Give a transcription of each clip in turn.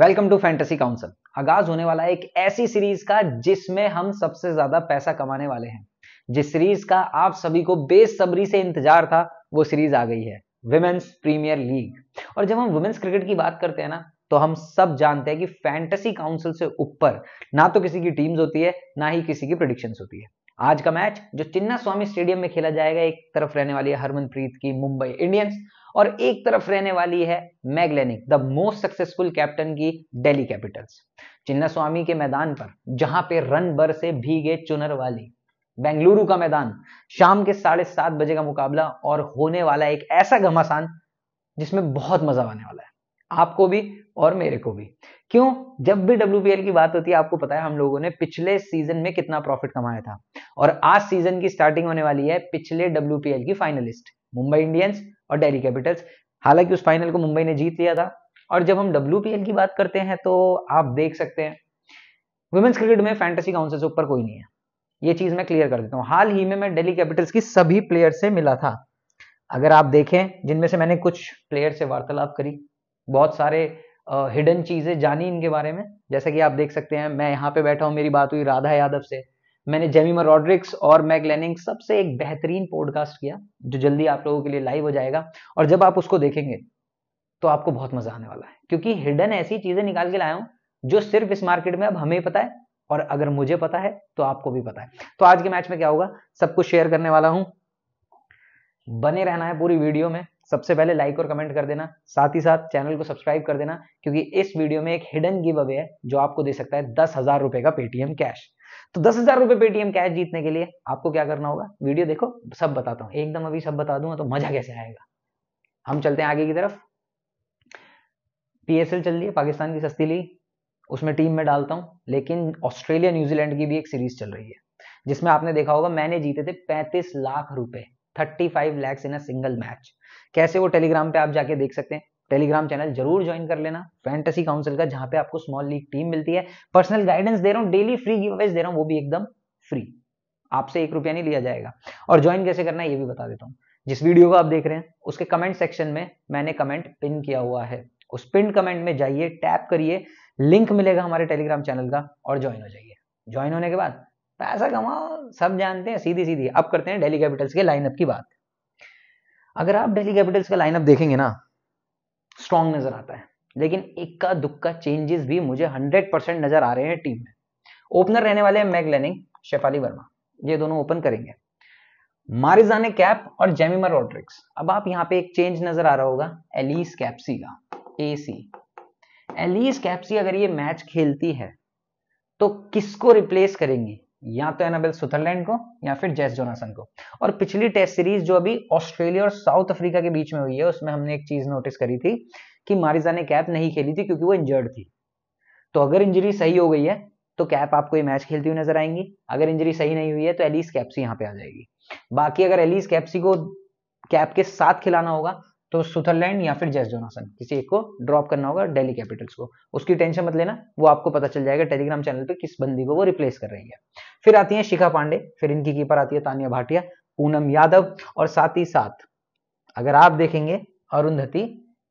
Welcome to fantasy council आगाज होने वाला है एक ऐसी सीरीज का जिसमें हम सबसे ज्यादा पैसा कमाने वाले हैं जिस सीरीज का आप सभी को बेसब्री से इंतजार था वो सीरीज आ गई है वुमेन्स प्रीमियर लीग और जब हम वुमेन्स क्रिकेट की बात करते हैं ना तो हम सब जानते हैं कि फैंटेसी काउंसिल से ऊपर ना तो किसी की टीम्स होती है ना ही किसी की प्रोडिक्शन होती है आज का मैच जो चिन्ना स्वामी स्टेडियम में खेला जाएगा एक तरफ रहने वाली है हरमनप्रीत की मुंबई इंडियंस और एक तरफ रहने वाली है मैगलेनिक द मोस्ट सक्सेसफुल कैप्टन की डेली कैपिटल्स चिन्ना स्वामी के मैदान पर जहां पे रन भर से भीगे चुनर वाली बेंगलुरु का मैदान शाम के साढ़े सात बजे का मुकाबला और होने वाला एक ऐसा घमासान जिसमें बहुत मजा आने वाला है आपको भी और मेरे को भी क्यों जब भी डब्ल्यू की बात होती है आपको पता है हम लोगों ने पिछले सीजन में कितना प्रॉफिट कमाया था और आज सीजन की स्टार्टिंग होने वाली है पिछले डब्ल्यू की फाइनलिस्ट मुंबई इंडियंस और डेरी कैपिटल्स हालांकि उस फाइनल को मुंबई ने जीत लिया था और जब हम डब्ल्यू की बात करते हैं तो आप देख सकते हैं वुमेन्स क्रिकेट में फैंटेसी काउंसिल से ऊपर कोई नहीं है ये चीज मैं क्लियर कर देता हूँ हाल ही में मैं डेली कैपिटल्स की सभी प्लेयर से मिला था अगर आप देखें जिनमें से मैंने कुछ प्लेयर से वार्तालाप करी बहुत सारे हिडन चीजें जानी इनके बारे में जैसा कि आप देख सकते हैं मैं यहाँ पे बैठा हूँ मेरी बात हुई राधा यादव से मैंने जेमिमा रॉड्रिक्स और मैक लेनिंग सबसे एक बेहतरीन पॉडकास्ट किया जो जल्दी आप लोगों के लिए लाइव हो जाएगा और जब आप उसको देखेंगे तो आपको बहुत मजा आने वाला है क्योंकि हिडन ऐसी चीजें निकाल के लाया हूं जो सिर्फ इस मार्केट में अब हमें पता है और अगर मुझे पता है तो आपको भी पता है तो आज के मैच में क्या होगा सब कुछ शेयर करने वाला हूं बने रहना है पूरी वीडियो में सबसे पहले लाइक और कमेंट कर देना साथ ही साथ चैनल को सब्सक्राइब कर देना क्योंकि इस वीडियो में एक हिडन गिव अवे है जो आपको दे सकता है दस हजार रुपए का पेटीएम कैश तो दस हजार रुपए पेटीएम कैश जीतने के लिए आपको क्या करना होगा वीडियो देखो सब बताता हूँ एकदम अभी सब बता दूंगा तो मजा कैसे आएगा हम चलते हैं आगे की तरफ पीएसएल चल रही है पाकिस्तान की सस्ती ली उसमें टीम में डालता हूं लेकिन ऑस्ट्रेलिया न्यूजीलैंड की भी एक सीरीज चल रही है जिसमें आपने देखा होगा मैंने जीते थे पैंतीस लाख रुपए five lakhs in a single match कैसे वो टेलीग्राम पे आप जाके देख सकते हैं टेलीग्राम चैनल जरूर ज्वाइन कर लेना फैंटेसी काउंसिल का जहां पे आपको स्मॉल लीग टीम मिलती है पर्सनल गाइडेंस दे रहा हूँ डेली फ्री दे रहा हूँ वो भी एकदम फ्री आपसे एक रुपया नहीं लिया जाएगा और ज्वाइन कैसे करना है ये भी बता देता हूँ जिस वीडियो को आप देख रहे हैं उसके कमेंट सेक्शन में मैंने कमेंट पिन किया हुआ है उस पिन कमेंट में जाइए टैप करिए लिंक मिलेगा हमारे टेलीग्राम चैनल का और ज्वाइन हो जाइए ज्वाइन होने के बाद पैसा कमाओ सब जानते हैं सीधी सीधी अब करते हैं डेली कैपिटल्स के लाइनअप की बात अगर आप डेली कैपिटल्स का लाइनअप देखेंगे ना स्ट्रांग नजर आता है लेकिन इक्का दुक्का चेंजेस भी मुझे 100 परसेंट नजर आ रहे हैं टीम में ओपनर रहने वाले हैं मैग लेनिंग शेफाली वर्मा ये दोनों ओपन करेंगे मारिजाने कैप और जेमिमर रोड्रिक्स अब आप यहाँ पे एक चेंज नजर आ रहा होगा एलिस कैप्सी का एसी एलिस कैप्सी अगर ये मैच खेलती है तो किसको रिप्लेस करेंगी या तो एनाबेल सुथरलैंड को या फिर जेस जोनासन को और पिछली टेस्ट सीरीज जो अभी ऑस्ट्रेलिया और साउथ अफ्रीका के बीच में हुई है उसमें हमने एक चीज नोटिस करी थी कि मारिजा ने कैप नहीं खेली थी क्योंकि वो इंजर्ड थी तो अगर इंजरी सही हो गई है तो कैप आपको ये मैच खेलती हुई नजर आएंगी अगर इंजरी सही नहीं हुई है तो एलिस कैप्सी यहाँ पे आ जाएगी बाकी अगर एलिस कैप्सी को कैप के साथ खिलाना होगा तो सुथरलैंड या फिर जेस जोनासन किसी एक को ड्रॉप करना होगा डेली कैपिटल्स को उसकी टेंशन मत लेना वो आपको पता चल जाएगा टेलीग्राम चैनल पे किस बंदी को वो रिप्लेस कर रही है फिर आती है शिखा पांडे फिर इनकी कीपर आती है तानिया भाटिया पूनम यादव और साथ ही साथ अगर आप देखेंगे अरुंधति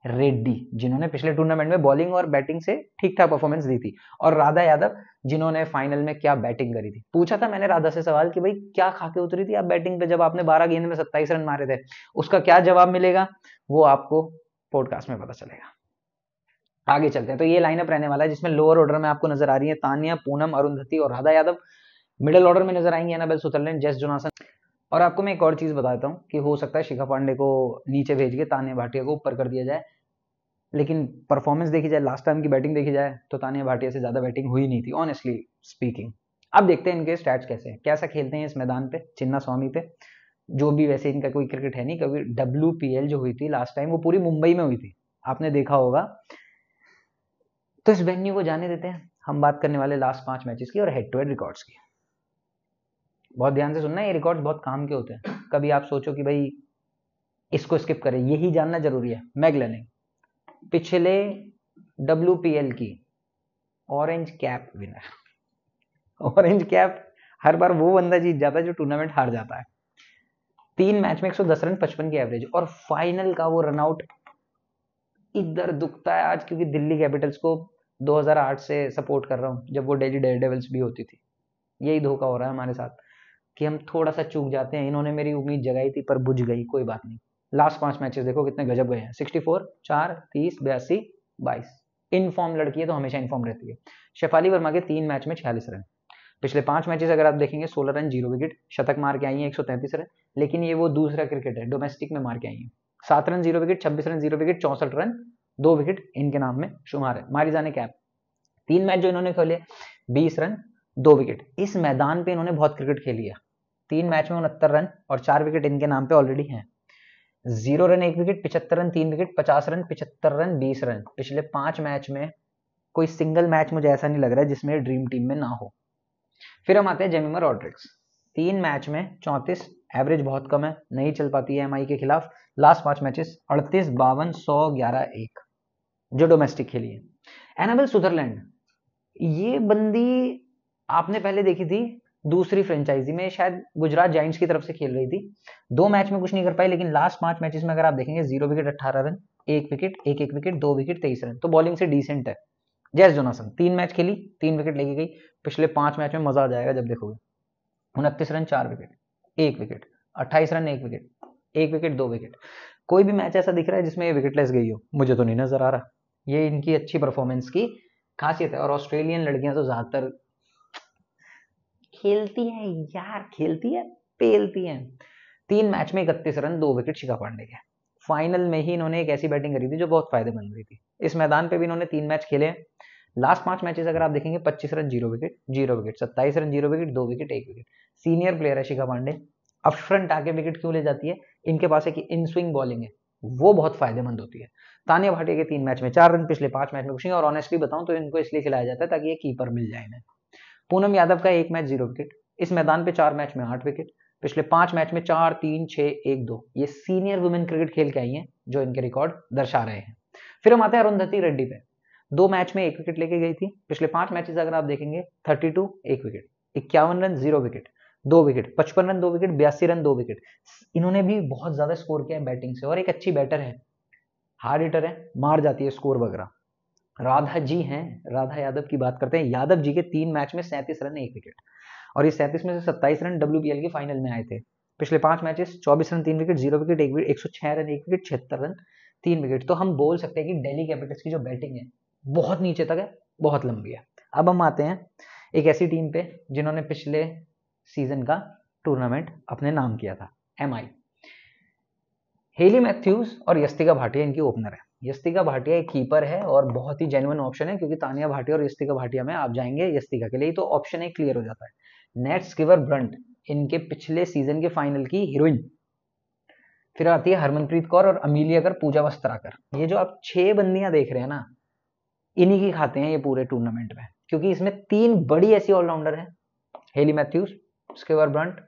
रेड्डी जिन्होंने पिछले टूर्नामेंट में बॉलिंग और बैटिंग से ठीक ठाक परफॉर्मेंस दी थी और राधा यादव जिन्होंने फाइनल में क्या बैटिंग करी थी पूछा था मैंने राधा से सवाल कि भाई क्या खाके उतरी थी आप बैटिंग पे जब आपने 12 गेंद में 27 रन मारे थे उसका क्या जवाब मिलेगा वो आपको पॉडकास्ट में पता चलेगा आगे चलते हैं तो ये लाइनअप रहने वाला है जिसमें लोअर ऑर्डर में आपको नजर आ रही है तानिया पूनम अरुंधति और राधा यादव मिडिल ऑर्डर में नजर आएंगे एनाबेल सुथरलैंड जेस जोनासन और आपको मैं एक और चीज़ बताता हूँ कि हो सकता है शिखा पांडे को नीचे भेज के तानिया भाटिया को ऊपर कर दिया जाए लेकिन परफॉर्मेंस देखी जाए लास्ट टाइम की बैटिंग देखी जाए तो तानिया भाटिया से ज़्यादा बैटिंग हुई नहीं थी ऑनेस्टली स्पीकिंग अब देखते हैं इनके स्टैट्स कैसे हैं कैसा खेलते हैं इस मैदान पे चिन्ना स्वामी पे जो भी वैसे इनका कोई क्रिकेट है नहीं कभी डब्ल्यू जो हुई थी लास्ट टाइम वो पूरी मुंबई में हुई थी आपने देखा होगा तो इस वेन्यू को जाने देते हैं हम बात करने वाले लास्ट पांच मैचेस की और हेड टू हेड रिकॉर्ड्स की बहुत ध्यान से सुनना ये रिकॉर्ड्स बहुत काम के होते हैं कभी आप सोचो कि भाई इसको स्किप करें यही जानना जरूरी है मैगलेनिंग पिछले डब्ल्यू की orange cap winner orange cap हर बार वो बंदा जीत जाता है जो टूर्नामेंट हार जाता है तीन मैच में 110 रन पचपन की एवरेज और फाइनल का वो रनआउट इधर दुखता है आज क्योंकि दिल्ली कैपिटल्स को 2008 से सपोर्ट कर रहा हूँ जब वो डेली डेयर डेवल्स भी होती थी यही धोखा हो रहा है हमारे साथ कि हम थोड़ा सा चूक जाते हैं इन्होंने मेरी उम्मीद जगाई थी पर बुझ गई कोई बात नहीं लास्ट पांच मैचेस देखो कितने गजब गए हैं 64, चार तीस बयासी बाईस इनफॉर्म लड़की है तो हमेशा इनफॉर्म रहती है शेफाली वर्मा के तीन मैच में छियालीस रन पिछले पांच मैचेस अगर आप देखेंगे सोलह रन जीरो विकेट शतक मार के आई है एक रन लेकिन ये वो दूसरा क्रिकेट है डोमेस्टिक में मार के आई है सात रन जीरो विकेट छब्बीस रन जीरो विकेट चौसठ रन दो विकेट इनके नाम में शुमार है मारी जाने कैप तीन मैच जो इन्होंने खेले बीस रन दो विकेट इस मैदान पे इन्होंने बहुत क्रिकेट खेली है तीन मैच में उनहत्तर रन और चार विकेट इनके नाम पे ऑलरेडी हैं जीरो रन एक विकेट पिछहत्तर रन तीन विकेट पचास रन पिछहत्तर रन बीस रन पिछले पांच मैच में कोई सिंगल मैच मुझे ऐसा नहीं लग रहा है जिसमें ड्रीम टीम में ना हो फिर हम आते हैं जेमिमर ऑड्रिक्स तीन मैच में चौंतीस एवरेज बहुत कम है नहीं चल पाती है एम के खिलाफ लास्ट पांच मैचेस अड़तीस बावन सौ ग्यारह एक जो डोमेस्टिक खेली है एनाबल सुदरलैंड ये बंदी आपने पहले देखी थी दूसरी फ्रेंचाइजी में शायद गुजरात जाइंट्स की तरफ से खेल रही थी दो मैच में कुछ नहीं कर पाई लेकिन लास्ट पांच मैचेस में अगर आप देखेंगे जीरो विकेट अट्ठारह रन एक विकेट एक एक विकेट दो विकेट तेईस रन तो बॉलिंग से डिसेंट है जैस जोनासन तीन मैच खेली तीन विकेट लेके गई पिछले पांच मैच में मजा आ जाएगा जब देखोगे उनतीस रन चार विकेट एक विकेट अट्ठाईस रन एक विकेट एक विकेट दो विकेट कोई भी मैच ऐसा दिख रहा है जिसमें ये विकेटलेस गई हो मुझे तो नहीं नजर आ रहा ये इनकी अच्छी परफॉर्मेंस की खासियत है और ऑस्ट्रेलियन लड़कियां तो ज्यादातर खेलती है यार खेलती है पेलती है तीन मैच में इकतीस रन दो विकेट शिखा पांडे के फाइनल में ही इन्होंने एक ऐसी बैटिंग करी थी जो बहुत फायदेमंद हुई थी इस मैदान पे भी इन्होंने तीन मैच खेले हैं लास्ट पांच मैचेस अगर आप देखेंगे 25 run zero wicket zero wicket सत्ताईस रन जीरो विकेट दो विकेट एक विकेट सीनियर प्लेयर है शिखा पांडे अब फ्रंट आके विकेट क्यों ले जाती है इनके पास एक इन स्विंग बॉलिंग है वो बहुत फायदेमंद होती है तानिया भाटिया के तीन मैच में चार रन पिछले पांच मैच में कुछ और ऑनेस्टली बताऊं तो इनको इसलिए खिलाया जाता है ताकि ये कीपर मिल जाए इन्हें पूनम यादव का एक मैच जीरो विकेट इस मैदान पे चार मैच में आठ विकेट पिछले पांच मैच में चार तीन छह एक दो ये सीनियर वुमेन क्रिकेट खेल के आई हैं जो इनके रिकॉर्ड दर्शा रहे हैं फिर हम आते हैं अरुंधति रेड्डी पे दो मैच में एक विकेट लेके गई थी पिछले पांच मैचेस अगर आप देखेंगे थर्टी टू एक विकेट इक्यावन रन जीरो विकेट दो विकेट पचपन रन दो विकेट बयासी रन दो विकेट इन्होंने भी बहुत ज्यादा स्कोर किया है बैटिंग से और एक अच्छी बैटर है हार्ड हिटर है मार जाती है स्कोर वगैरह राधा जी हैं राधा यादव की बात करते हैं यादव जी के तीन मैच में सैंतीस रन एक विकेट और ये सैंतीस में से सत्ताईस रन डब्ल्यू के फाइनल में आए थे पिछले पांच मैचेस चौबीस रन तीन विकेट जीरो विकेट एक विकेट एक सौ छह रन एक विकेट छिहत्तर रन तीन विकेट तो हम बोल सकते हैं कि डेली कैपिटल्स की जो बैटिंग है बहुत नीचे तक है बहुत लंबी है अब हम आते हैं एक ऐसी टीम पे जिन्होंने पिछले सीजन का टूर्नामेंट अपने नाम किया था एम आई हेली मैथ्यूज और यस्तिका भाटिया इनकी ओपनर है यस्तिका भाटिया एक कीपर है और बहुत ही जेनुअन ऑप्शन है क्योंकि तानिया भाटिया और यस्तिका भाटिया में आप जाएंगे यस्तिका के लिए तो ऑप्शन एक क्लियर हो जाता है नेट्स गिवर ब्रंट इनके पिछले सीजन के फाइनल की हीरोइन फिर आती है हरमनप्रीत कौर और अमीलिया कर पूजा वस्त्राकर ये जो आप छह बंदियां देख रहे हैं ना इन्हीं की खाते हैं ये पूरे टूर्नामेंट में क्योंकि इसमें तीन बड़ी ऐसी ऑलराउंडर हैं Hayley Matthews Sciver Brunt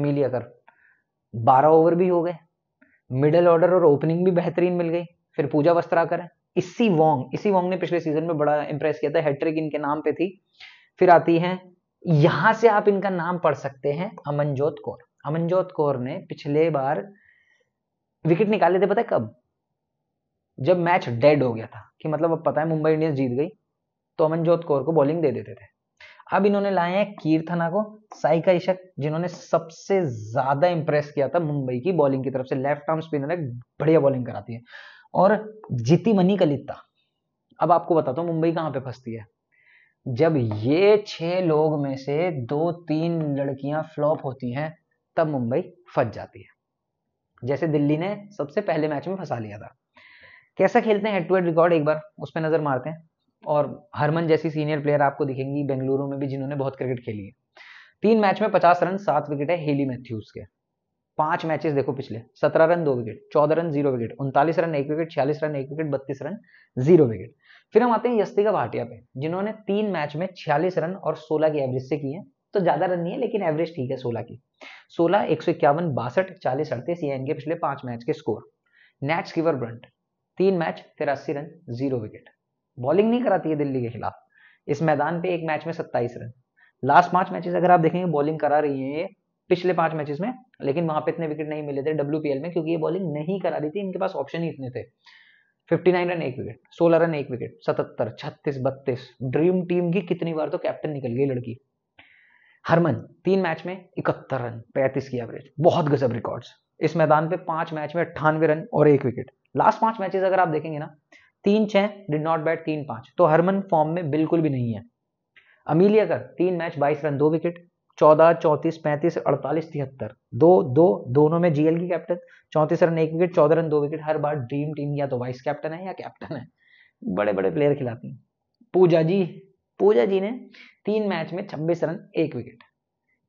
Amelia Kerr बारह ओवर भी हो गए मिडल ऑर्डर और ओपनिंग भी बेहतरीन मिल गई फिर पूजा वस्त्राकर करें इसी वोंग इसी वोंग ने पिछले सीजन में बड़ा इंप्रेस किया था हैट्रिक इनके नाम पे थी फिर आती है यहां से आप इनका नाम पढ़ सकते हैं अमनजोत कौर अमनजोत कौर ने पिछले बार विकेट निकाले थे पता है कब जब मैच डेड हो गया था कि मतलब अब पता है मुंबई इंडियंस जीत गई तो अमनजोत कौर को बॉलिंग दे देते थे अब इन्होंने लाए हैं कीर्थना को साइका इशक जिन्होंने सबसे ज्यादा इंप्रेस किया था मुंबई की बॉलिंग की तरफ से लेफ्ट आर्म स्पिनर है बढ़िया बॉलिंग कराती है और जीती मनी कलिता अब आपको बताता हूँ मुंबई कहाँ पे फंसती है जब ये छह लोग में से दो तीन लड़कियां फ्लॉप होती हैं तब मुंबई फंस जाती है जैसे दिल्ली ने सबसे पहले मैच में फंसा लिया था कैसा खेलते हैं हेड टू हेड रिकॉर्ड एक बार उस पर नजर मारते हैं और हरमन जैसी सीनियर प्लेयर आपको दिखेंगी बेंगलुरु में भी जिन्होंने बहुत क्रिकेट खेली है तीन मैच में पचास रन सात विकेट है हेली मैथ्यूज के पांच मैचेस देखो पिछले सत्रह रन दो विकेट चौदह रन जीरो विकेट उनतालीस रन एक विकेट छियालीस रन एक विकेट बत्तीस रन जीरो विकेट फिर हम आते हैं यस्तिका भाटिया पे जिन्होंने तीन मैच में छियालीस रन और सोलह की एवरेज से किए तो ज्यादा रन नहीं है लेकिन एवरेज ठीक है सोलह की सोलह एक सौ इक्यावन बासठ चालीस अड़तीस ये इनके पिछले पांच मैच के स्कोर नेट्स गिवर ब्रंट तीन मैच तिरासी रन जीरो विकेट बॉलिंग नहीं कराती है दिल्ली के खिलाफ इस मैदान पे एक मैच में सत्ताईस रन लास्ट पांच मैचेस अगर आप देखेंगे बॉलिंग करा रही है ये पिछले पांच मैचेस में लेकिन वहां पे इतने विकेट नहीं मिले थे डब्ल्यू में क्योंकि ये बॉलिंग नहीं करा रही थी इनके पास ऑप्शन ही इतने थे 59 रन एक विकेट 16 रन एक विकेट 77 36 बत्तीस ड्रीम टीम की कितनी बार तो कैप्टन निकल गई लड़की हरमन तीन मैच में इकहत्तर रन पैंतीस की एवरेज बहुत गजब रिकॉर्ड्स इस मैदान पे पांच मैच में अट्ठानवे रन और एक विकेट लास्ट पांच मैचेस अगर आप देखेंगे ना तीन छह डिड नॉट बैट तीन पांच तो हरमन फॉर्म में बिल्कुल भी नहीं है अमीलिया कर तीन मैच बाईस रन दो विकेट चौदह चौंतीस पैंतीस अड़तालीस तिहत्तर दो दो दोनों में जीएल की कैप्टन चौंतीस रन एक विकेट चौदह रन दो विकेट हर बार ड्रीम टीम या तो वाइस कैप्टन है या कैप्टन है बड़े बड़े प्लेयर खिलाती हैं पूजा जी पूजा जी ने तीन मैच में छब्बीस रन एक विकेट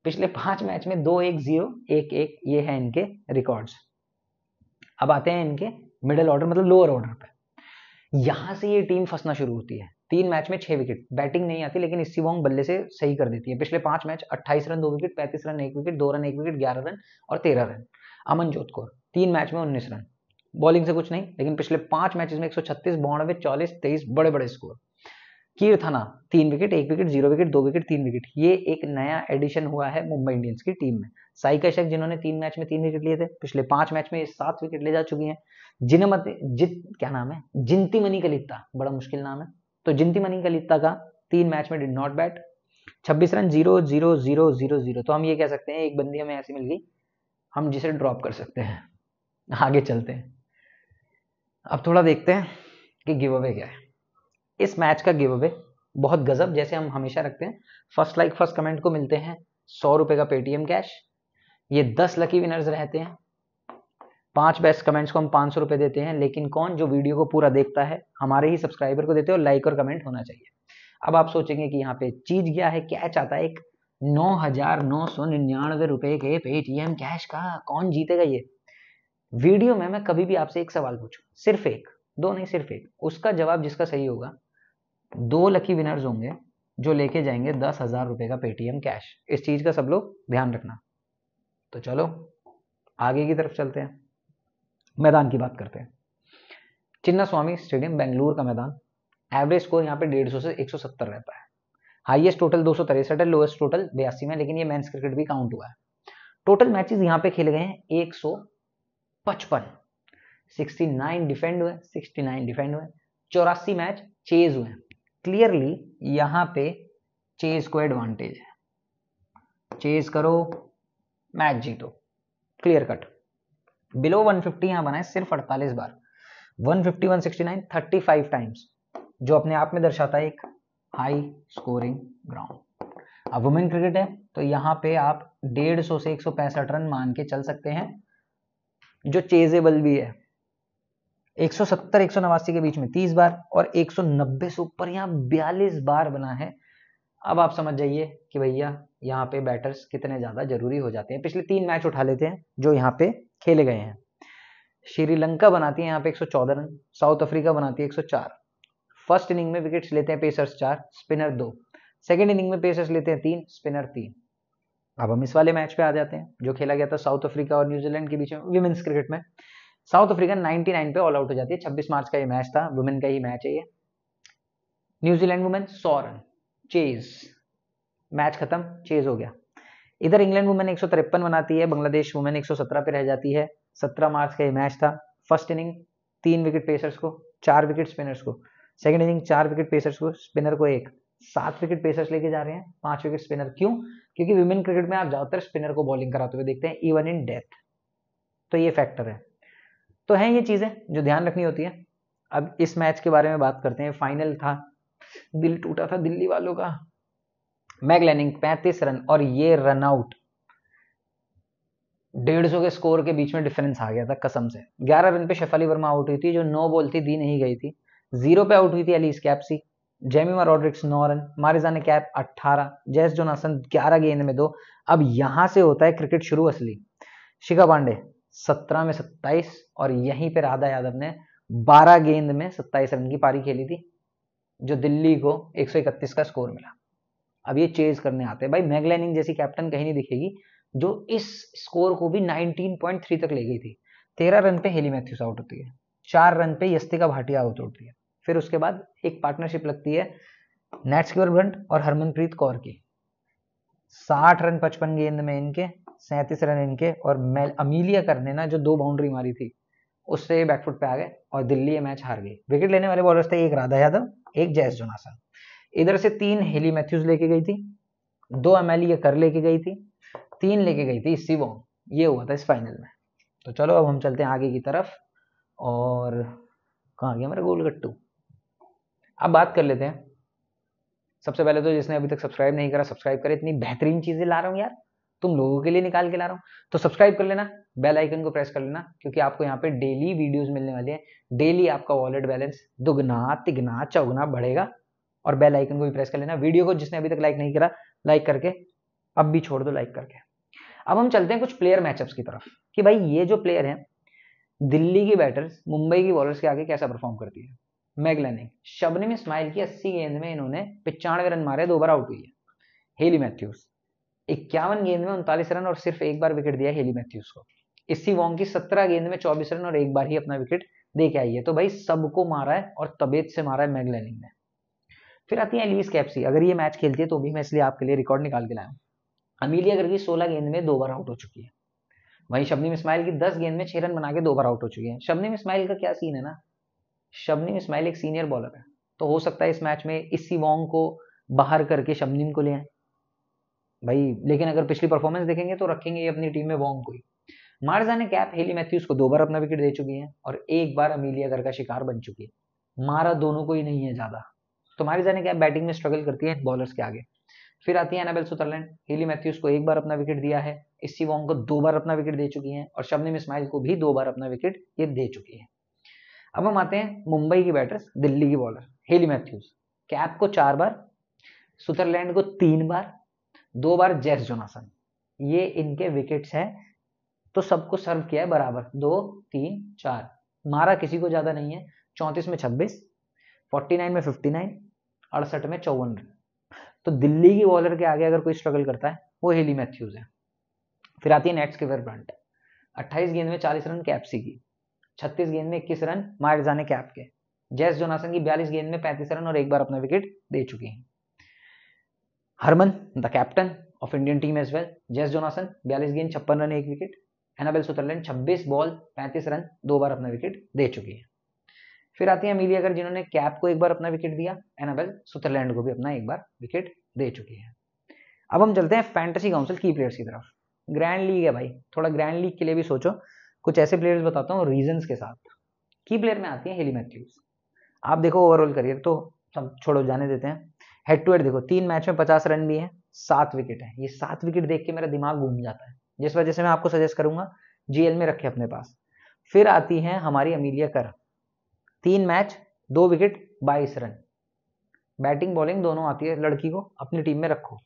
पिछले पांच मैच में दो एक जीरो एक एक ये है इनके रिकॉर्ड्स अब आते हैं इनके मिडिल ऑर्डर मतलब लोअर ऑर्डर पर यहां से ये टीम फंसना शुरू होती है तीन मैच में छह विकेट बैटिंग नहीं आती लेकिन इसी वॉन्ग बल्ले से सही कर देती है पिछले पांच मैच अट्ठाईस रन दो विकेट पैंतीस रन एक विकेट दो रन एक विकेट ग्यारह रन और तेरह रन अमन जोत कौर तीन मैच में उन्नीस रन बॉलिंग से कुछ नहीं लेकिन पिछले पांच मैच में एक सौ छत्तीस बॉनवे चालीस तेईस बड़े बड़े स्कोर कीर्थना तीन विकेट एक विकेट जीरो विकेट दो विकेट तीन विकेट ये एक नया एडिशन हुआ है मुंबई इंडियंस की टीम में साई कशक जिन्होंने तीन मैच में तीन विकेट लिए थे पिछले पांच मैच में सात विकेट ले जा चुकी हैं जिनमत जित क्या नाम है जिंती मनी कलिता बड़ा मुश्किल नाम है तो जिंती मनी कलिता का तीन मैच में डिड नॉट बैट छब्बीस run zero zero zero zero zero तो हम ये कह सकते हैं एक बंदी हमें ऐसी मिल गई हम जिसे ड्रॉप कर सकते हैं आगे चलते हैं अब थोड़ा देखते हैं कि गिव अवे क्या है इस मैच का गिव अवे बहुत गजब जैसे हम हमेशा रखते हैं फर्स्ट लाइक फर्स्ट कमेंट को मिलते हैं सौ रुपए का पेटीएम कैश ये दस लकी विनर्स रहते हैं पांच बेस्ट कमेंट्स को हम पांच सौ रुपए देते हैं लेकिन कौन जो वीडियो को पूरा देखता है हमारे ही सब्सक्राइबर को देते और लाइक और कमेंट होना चाहिए अब आप सोचेंगे कि यहाँ पे चीज क्या है कैच आता है एक नौ हजार नौ सौ निन्यानवे रुपए के पेटीएम कैश का कौन जीतेगा ये वीडियो में मैं कभी भी आपसे एक सवाल पूछू सिर्फ एक दो नहीं सिर्फ एक उसका जवाब जिसका सही होगा दो लकी विनर्स होंगे जो लेके जाएंगे दस हजार रुपये का पेटीएम कैश इस चीज का सब लोग ध्यान रखना तो चलो आगे की तरफ चलते हैं मैदान की बात करते हैं चिन्ना स्वामी स्टेडियम बेंगलुरु का मैदान एवरेज स्कोर यहाँ पे सौ से एक सौ सत्तर रहता है हाईएस्ट टोटल दो सौ तिरसठ है लोएस्ट टोटल बयासी में लेकिन ये मेंस क्रिकेट भी काउंट हुआ है टोटल मैचेस यहाँ पे खेले गए हैं एक सौ पचपन सिक्सटी नाइन डिफेंड हुए सिक्सटी नाइन डिफेंड हुए चौरासी मैच चेज हुए हैं क्लियरली यहां पे चेज को एडवांटेज है चेज करो मैच जीतो क्लियर कट बिलो 150 फिफ्टी यहां बनाए सिर्फ 48 बार 150 169 35 टाइम्स जो अपने आप में दर्शाता है एक हाई स्कोरिंग ग्राउंड अब वुमेन क्रिकेट है तो यहां पे आप 150 से एक रन मान के चल सकते हैं जो चेजेबल भी है 170 189 के बीच में 30 बार और 190 से ऊपर यहाँ 42 बार बना है अब आप समझ जाइए कि भैया यहाँ पे बैटर्स कितने ज़्यादा जरूरी हो जाते हैं पिछले तीन मैच उठा लेते हैं जो यहाँ पे खेले गए हैं श्रीलंका बनाती है यहाँ पे 114 रन साउथ अफ्रीका बनाती है 104 फर्स्ट इनिंग में विकेट्स लेते हैं पेसर्स चार स्पिनर दो सेकेंड इनिंग में पेसर्स लेते हैं तीन स्पिनर तीन अब हम इस वाले मैच पे आ जाते हैं जो खेला गया था साउथ अफ्रीका और न्यूजीलैंड के बीच में विमेंस क्रिकेट में साउथ नाइनटी 99 पे ऑल आउट हो जाती है 26 मार्च का ये मैच था वुमेन का ही मैच है ये न्यूजीलैंड वुमेन सौ रन चेज मैच खत्म चेज हो गया इधर इंग्लैंड वुमेन एक बनाती है बांग्लादेश वुमेन एक पे रह जाती है 17 मार्च का ये मैच था फर्स्ट इनिंग तीन विकेट पेसर्स को चार विकेट स्पिनर्स को सेकेंड इनिंग चार विकेट पेसर्स को स्पिनर को एक सात विकेट पेसर्स लेके जा रहे हैं पांच विकेट स्पिनर क्यों क्योंकि विमेन क्रिकेट में आप ज्यादातर स्पिनर को बॉलिंग कराते हुए देखते हैं इवन इन डेथ तो ये फैक्टर है तो हैं ये चीज़ें जो ध्यान रखनी होती है अब इस मैच के बारे में बात करते हैं फाइनल था दिल टूटा था दिल्ली वालों का मैगलैनिंग पैंतीस रन और ये रन आउट डेढ़ सौ के स्कोर के बीच में डिफरेंस आ गया था कसम से ग्यारह रन पे शेफाली वर्मा आउट हुई थी जो नौ बॉल थी दी नहीं गई थी जीरो पे आउट हुई थी अलीस कैप्सी जेमी रॉड्रिक्स नौ रन मारिजा ने कैप अट्ठारह जैस जोनासन ग्यारह गेंद में दो अब यहां से होता है क्रिकेट शुरू असली शिखा पांडे सत्रह में सत्ताईस और यहीं पर राधा यादव ने बारह गेंद में सत्ताईस रन की पारी खेली थी जो दिल्ली को इकतीस का स्कोर मिला अब ये चेज करने आते हैं भाई मैगलैनिंग जैसी कैप्टन कहीं नहीं दिखेगी जो इस स्कोर को भी 19.3 तक ले गई थी तेरह रन पे हेली मैथ्यूस आउट होती है चार रन पे यस्तिका भाटिया आउट होती है फिर उसके बाद एक पार्टनरशिप लगती है नेट्स ब्रंट और हरमनप्रीत कौर की साठ रन पचपन गेंद में इनके सैंतीस रन इनके और मेल अमीलिया कर ने ना जो दो बाउंड्री मारी थी उससे बैकफुट पे आ गए और दिल्ली ये मैच हार गई विकेट लेने वाले बॉलर्स थे एक राधा यादव एक जयस जोनासन इधर से तीन हेली मैथ्यूज लेके गई थी दो एम एल कर लेके गई थी तीन लेके गई थी इसी बॉन्ड ये हुआ था इस फाइनल में तो चलो अब हम चलते हैं आगे की तरफ और कहाँ गया मेरा गोलगट्टू अब बात कर लेते हैं सबसे पहले तो जिसने अभी तक सब्सक्राइब नहीं करा सब्सक्राइब करे इतनी बेहतरीन चीजें ला रहा हूँ यार तुम लोगों के लिए निकाल के ला रहा हूँ तो सब्सक्राइब कर लेना बेल आइकन को प्रेस कर लेना क्योंकि आपको यहाँ पे डेली वीडियोस मिलने वाले हैं डेली आपका वॉलेट बैलेंस दुगना तिगना चौगना बढ़ेगा और बेल आइकन को भी प्रेस कर लेना वीडियो को जिसने अभी तक लाइक नहीं करा लाइक करके अब भी छोड़ दो लाइक करके अब हम चलते हैं कुछ प्लेयर मैचअप्स की तरफ कि भाई ये जो प्लेयर है दिल्ली की बैटर्स मुंबई की बॉलर्स के आगे कैसा परफॉर्म करती है मैगलैनिंग ने शबनी में स्माइल की अस्सी गेंद में इन्होंने पिचानवे रन मारे दो बार आउट हुई है हेली मैथ्यूज इक्यावन गेंद में उनतालीस रन और सिर्फ एक बार विकेट दिया हेली मैथ्यूज को इसी वॉन्ग की सत्रह गेंद में चौबीस रन और एक बार ही अपना विकेट दे के आई है तो भाई सबको मारा है और तबियत से मारा है मैगलैनिंग ने फिर आती है एलविस कैप्सी अगर ये मैच खेलती है तो भी मैं इसलिए आपके लिए रिकॉर्ड निकाल के लाया हूँ अमीलिया गर्गी सोलह गेंद में दो बार आउट हो चुकी है वहीं शबनीम इस्माइल की दस गेंद में छह रन बना के दो बार आउट हो चुकी है शबनीम इस्माइल का क्या सीन है ना शबनिम इस्माइल एक सीनियर बॉलर है तो हो सकता है इस मैच में इसी वॉन्ग को बाहर करके शबनीम को ले आए भाई लेकिन अगर पिछली परफॉर्मेंस देखेंगे तो रखेंगे अपनी टीम में वॉन्ग को ही मार्जा ने कैप हेली मैथ्यूज को दो बार अपना विकेट दे चुकी है और एक बार अमीलिया घर का शिकार बन चुकी है मारा दोनों को ही नहीं है ज्यादा तो मार्जा ने कैप बैटिंग में स्ट्रगल करती है बॉलर्स के आगे फिर आती है एनाबेल सुतरलैंड हेली मैथ्यूज को एक बार अपना विकेट दिया है इसी वॉन्ग को दो बार अपना विकेट दे चुकी है और शबनिम इस्माइल को भी दो बार अपना विकेट ये दे चुकी है अब हम आते हैं मुंबई की बैटर्स दिल्ली की बॉलर हेली मैथ्यूज कैप को चार बार स्विटरलैंड को तीन बार दो बार जेस जोनासन ये इनके विकेट्स हैं तो सबको सर्व किया है बराबर दो तीन चार मारा किसी को ज़्यादा नहीं है चौंतीस में छब्बीस फोर्टी नाइन में फिफ्टी नाइन अड़सठ में चौवन रन तो दिल्ली की बॉलर के आगे अगर कोई स्ट्रगल करता है वो हेली मैथ्यूज है फिर आती है नेट्स के वेर ब्रांट अट्ठाईस गेंद में चालीस रन कैप्सी की छत्तीस गेंद में इक्कीस रन मार जाने के आपके जैस जोनासन की बयालीस गेंद में पैंतीस रन और एक बार अपना विकेट दे चुके हैं Harman the captain of Indian team as well Jess Jonassen बयालीस गेंद छप्पन रन एक विकेट एनाबेल सुतरलैंड छब्बीस बॉल पैंतीस रन दो बार अपना विकेट दे चुकी है फिर आती है अमीलिया अगर जिन्होंने कैप को एक बार अपना विकेट दिया एनाबेल सुतरलैंड को भी अपना एक बार विकेट दे चुकी है अब हम चलते हैं फैंटेसी काउंसिल की प्लेयर्स की तरफ ग्रैंड लीग है भाई थोड़ा ग्रैंड लीग के लिए भी सोचो कुछ ऐसे प्लेयर्स बताता हूँ रीजन के साथ की प्लेयर में आती है हेली मैथ्यूज आप देखो ओवरऑल करियर तो सब छोड़ो जाने देते हैं हेड टू हेड देखो तीन मैच में पचास रन भी है सात विकेट है ये सात विकेट देख के मेरा दिमाग घूम जाता है जिस वजह से मैं आपको सजेस्ट करूंगा जीएल में रखे अपने पास फिर आती है हमारी अमीलिया कर तीन मैच दो विकेट बाईस रन बैटिंग बॉलिंग दोनों आती है लड़की को अपनी टीम में रखो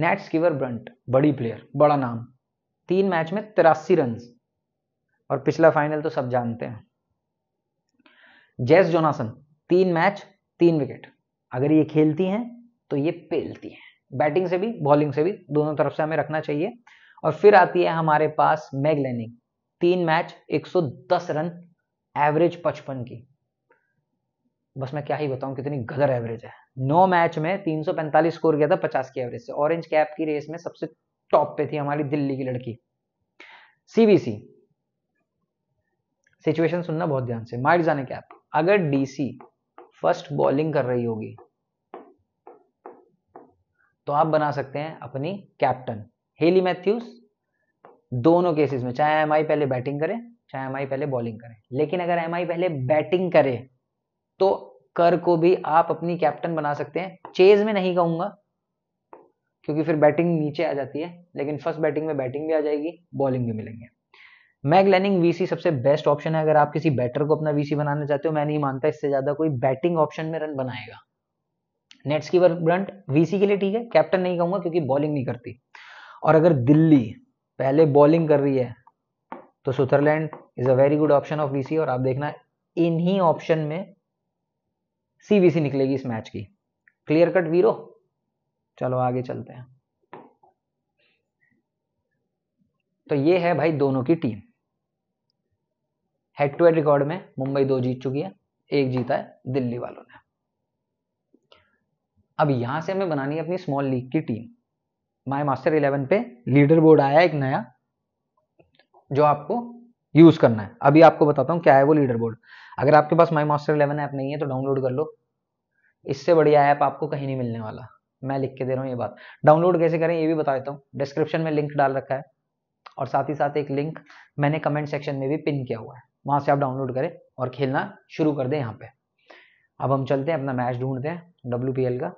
नेट स्कीवर ब्रंट बड़ी प्लेयर बड़ा नाम तीन मैच में तिरासी रन और पिछला फाइनल तो सब जानते हैं जेस जोनासन तीन मैच तीन विकेट अगर ये खेलती हैं तो ये पेलती हैं बैटिंग से भी बॉलिंग से भी दोनों तरफ से हमें रखना चाहिए और फिर आती है हमारे पास लेनिंग तीन मैच 110 रन एवरेज पचपन की बस मैं क्या ही बताऊं कितनी गदर एवरेज है नौ मैच में 345 स्कोर किया था 50 की एवरेज से ऑरेंज कैप की रेस में सबसे टॉप पे थी हमारी दिल्ली की लड़की सीबीसी सिचुएशन सुनना बहुत ध्यान से माइट जाने कैप अगर डीसी फर्स्ट बॉलिंग कर रही होगी तो आप बना सकते हैं अपनी कैप्टन हेली मैथ्यूज दोनों केसेस में चाहे एम पहले बैटिंग करे चाहे एम पहले बॉलिंग करे लेकिन अगर एम पहले बैटिंग करे तो कर को भी आप अपनी कैप्टन बना सकते हैं चेज में नहीं कहूंगा क्योंकि फिर बैटिंग नीचे आ जाती है लेकिन फर्स्ट बैटिंग में बैटिंग भी आ जाएगी बॉलिंग भी मिलेंगे लैनिंग वीसी सबसे बेस्ट ऑप्शन है अगर आप किसी बैटर को अपना वीसी बनाना चाहते हो मैं नहीं मानता इससे ज्यादा कोई बैटिंग ऑप्शन में रन बनाएगा नेट्स की ब्रंट वीसी के लिए ठीक है कैप्टन नहीं कहूंगा क्योंकि बॉलिंग नहीं करती और अगर दिल्ली पहले बॉलिंग कर रही है तो Sutherland is a very good option of VC और आप देखना इन्हीं ऑप्शन में सीवीसी निकलेगी इस मैच की क्लियर कट वीरो चलो आगे चलते हैं तो ये है भाई दोनों की team head to head record में मुंबई दो जीत चुकी है एक जीता है दिल्ली वालों ने अब यहां से हमें बनानी है अपनी स्मॉल लीग की टीम माई मास्टर इलेवन पे लीडर बोर्ड आया एक नया जो आपको यूज करना है अभी आपको बताता हूँ क्या है वो लीडर बोर्ड अगर आपके पास माई मास्टर इलेवन ऐप नहीं है तो डाउनलोड कर लो इससे बढ़िया ऐप आपको कहीं नहीं मिलने वाला मैं लिख के दे रहा हूँ ये बात डाउनलोड कैसे करें ये भी बता देता हूँ डिस्क्रिप्शन में लिंक डाल रखा है और साथ ही साथ एक लिंक मैंने कमेंट सेक्शन में भी पिन किया हुआ है वहां से आप डाउनलोड करें और खेलना शुरू कर दें यहाँ पे अब हम चलते हैं अपना मैच ढूंढते हैं डब्ल्यू का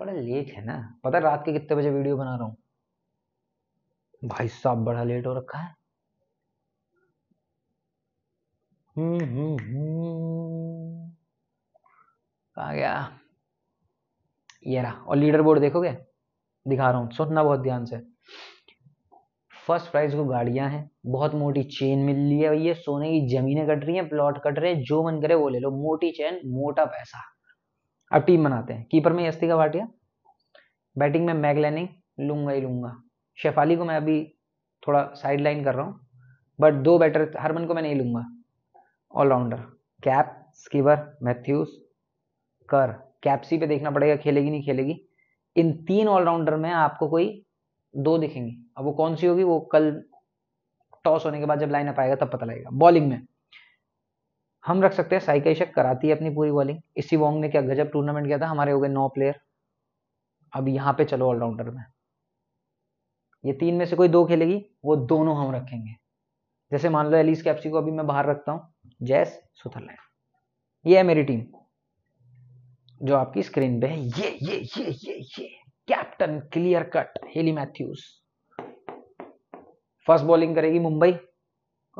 थोड़ा लेट है ना पता है रात के कितने बजे वीडियो बना रहा हूँ भाई साहब बड़ा लेट हो रखा है हम्म, हम्म, हम्म। आ गया ये रहा और लीडर बोर्ड देखोगे दिखा रहा हूँ सुनना बहुत ध्यान से फर्स्ट प्राइस को गाड़ियां हैं बहुत मोटी चेन मिल रही है ये सोने की जमीनें कट रही हैं प्लॉट कट रहे हैं जो मन करे वो ले लो मोटी चेन मोटा पैसा अब टीम बनाते हैं कीपर में अस्तिका भाटिया बैटिंग में मैगलैनिंग लूंगा ही लूंगा शेफाली को मैं अभी थोड़ा साइड लाइन कर रहा हूँ बट दो बैटर हरमन को मैं नहीं लूंगा allrounder Kapp Sciver Matthews Kerr Capsey पे देखना पड़ेगा खेलेगी नहीं खेलेगी इन तीन ऑलराउंडर में आपको कोई दो दिखेंगी अब वो कौन सी होगी वो कल टॉस होने के बाद जब लाइन अप आएगा तब पता लगेगा बॉलिंग में हम रख सकते हैं साई शक कराती है अपनी पूरी बॉलिंग इसी वॉन्ग ने क्या गजब टूर्नामेंट किया था हमारे हो गए नौ प्लेयर अब यहाँ पे चलो ऑलराउंडर में ये तीन में से कोई दो खेलेगी वो दोनों हम रखेंगे जैसे मान लो एलिस कैप्सी को अभी मैं बाहर रखता हूँ जैस सुथरलैंड ये है मेरी टीम जो आपकी स्क्रीन पे है ये ये ये ये ये and clear cut Hayley Matthews first bowling करेगी मुंबई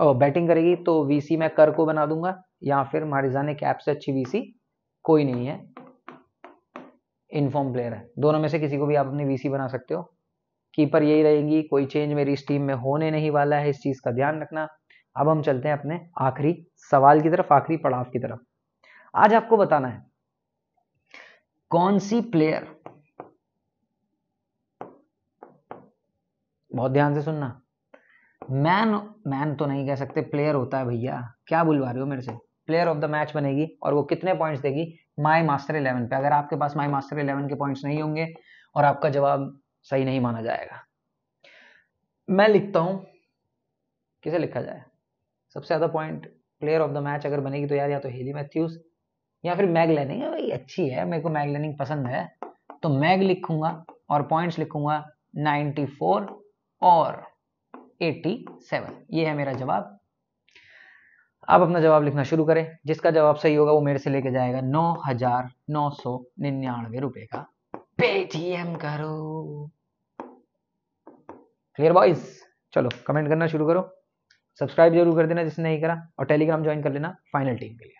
और बैटिंग करेगी तो वीसी मैं कर को बना दूंगा या फिर मारिजा ने कैप से अच्छी वीसी कोई नहीं है इनफॉर्म प्लेयर है दोनों में से किसी को भी आप अपनी वीसी बना सकते हो कीपर यही रहेगी कोई चेंज मेरी इस टीम में होने नहीं वाला है इस चीज का ध्यान रखना अब हम चलते हैं अपने आखिरी सवाल की तरफ आखिरी पड़ाव की तरफ आज आपको बताना है कौन सी प्लेयर बहुत ध्यान से सुनना मैन मैन तो नहीं कह सकते प्लेयर होता है भैया क्या बुलवा रहे हो मेरे से प्लेयर ऑफ द मैच बनेगी और वो कितने पॉइंट्स देगी माई मास्टर इलेवन पे अगर आपके पास माई मास्टर इलेवन के पॉइंट्स नहीं होंगे और आपका जवाब सही नहीं माना जाएगा मैं लिखता हूं किसे लिखा जाए सबसे ज़्यादा point player of the match अगर बनेगी तो यार या तो हेली मैथ्यूज या फिर मैग लेनिंग भाई अच्छी है मेरे को मैग लेनिंग पसंद है तो मैग लिखूंगा और पॉइंट्स लिखूंगा 94 और 87 ये है मेरा जवाब आप अपना जवाब लिखना शुरू करें जिसका जवाब सही होगा वो मेरे से लेके जाएगा नौ हजार नौ सौ निन्यानवे रुपए का पेटीएम करो क्लियर बॉयज चलो कमेंट करना शुरू करो सब्सक्राइब जरूर कर देना जिसने नहीं करा और टेलीग्राम ज्वाइन कर लेना फाइनल टीम के लिए